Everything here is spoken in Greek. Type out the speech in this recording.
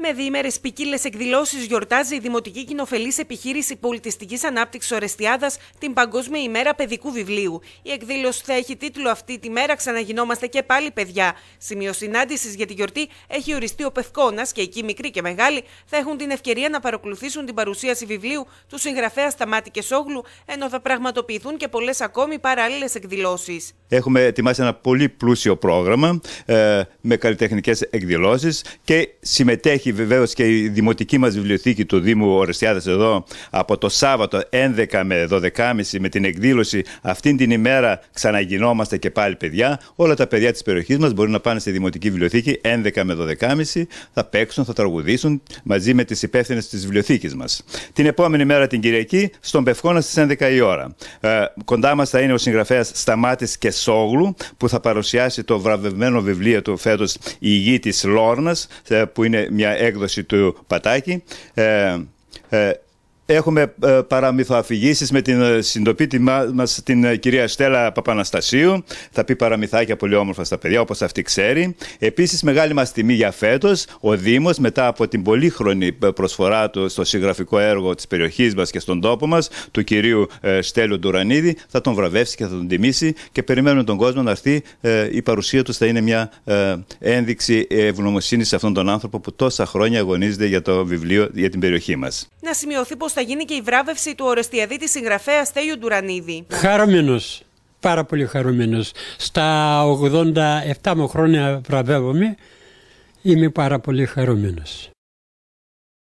Με διήμερες ποικίλες εκδηλώσεις γιορτάζει η Δημοτική Κοινοφελής Επιχείρηση Πολιτιστικής Ανάπτυξης Ορεστιάδας την Παγκόσμια ημέρα παιδικού βιβλίου. Η εκδήλωση θα έχει τίτλο Αυτή τη μέρα ξαναγινόμαστε και πάλι παιδιά. Σημείο συνάντησης για τη γιορτή έχει οριστεί ο Πευκόνας και εκεί μικροί και μεγάλοι θα έχουν την ευκαιρία να παρακολουθήσουν την παρουσίαση βιβλίου του συγγραφέα Σταμάτη Σόγλου, ενώ θα πραγματοποιηθούν και πολλές ακόμη παράλληλες εκδηλώσεις. Έχουμε ετοιμάσει ένα πολύ πλούσιο πρόγραμμα ε, με καλλιτεχνικές εκδηλώσεις και συμμετέχει έχει βεβαίως και η δημοτική μας βιβλιοθήκη του Δήμου Ορεσιάδε εδώ από το Σάββατο 11 με 12.30 με την εκδήλωση. Αυτή την ημέρα ξαναγινόμαστε και πάλι παιδιά. Όλα τα παιδιά της περιοχής μας μπορούν να πάνε στη δημοτική βιβλιοθήκη 11 με 12.30. Θα παίξουν, θα τραγουδήσουν μαζί με τις υπεύθυνες της βιβλιοθήκης μας. Την επόμενη μέρα την Κυριακή στον Πευκόνα στις 11 η ώρα. Ε, κοντά μας θα είναι ο συγγραφέας Σταμάτης Κεσόγλου που θα παρουσιάσει το βραβευμένο βιβλίο του φέτος Η γη της Λόρνας, ε, που είναι μια έκδοση του Πατάκη. Ε, ε, Έχουμε ε, παραμυθοαφηγήσεις με την ε, συντοπίτη μας την ε, κυρία Στέλλα Παπαναστασίου. Θα πει παραμυθάκια πολύ όμορφα στα παιδιά όπως αυτή ξέρει. Επίσης μεγάλη μας τιμή για φέτος ο Δήμος μετά από την πολύχρονη προσφορά του στο συγγραφικό έργο της περιοχής μας και στον τόπο μας του κυρίου Στέλου Ντουρανίδη θα τον βραβεύσει και θα τον τιμήσει και περιμένουμε τον κόσμο να έρθει. Η παρουσία του θα είναι μια ένδειξη ευγνωμοσύνης σε αυτόν τον άνθρωπο που τόσα χρόνια αγωνίζεται για το βιβλίο για την περιοχή μας. Να σημειωθεί θα γίνει και η βράβευση του ορεστιαδίτη συγγραφέα Στέλιου Ντουρανίδη. Χαρούμενος. Πάρα πολύ χαρούμενος. Στα 87 μου χρόνια βραβεύομαι. Είμαι πάρα πολύ χαρούμενος.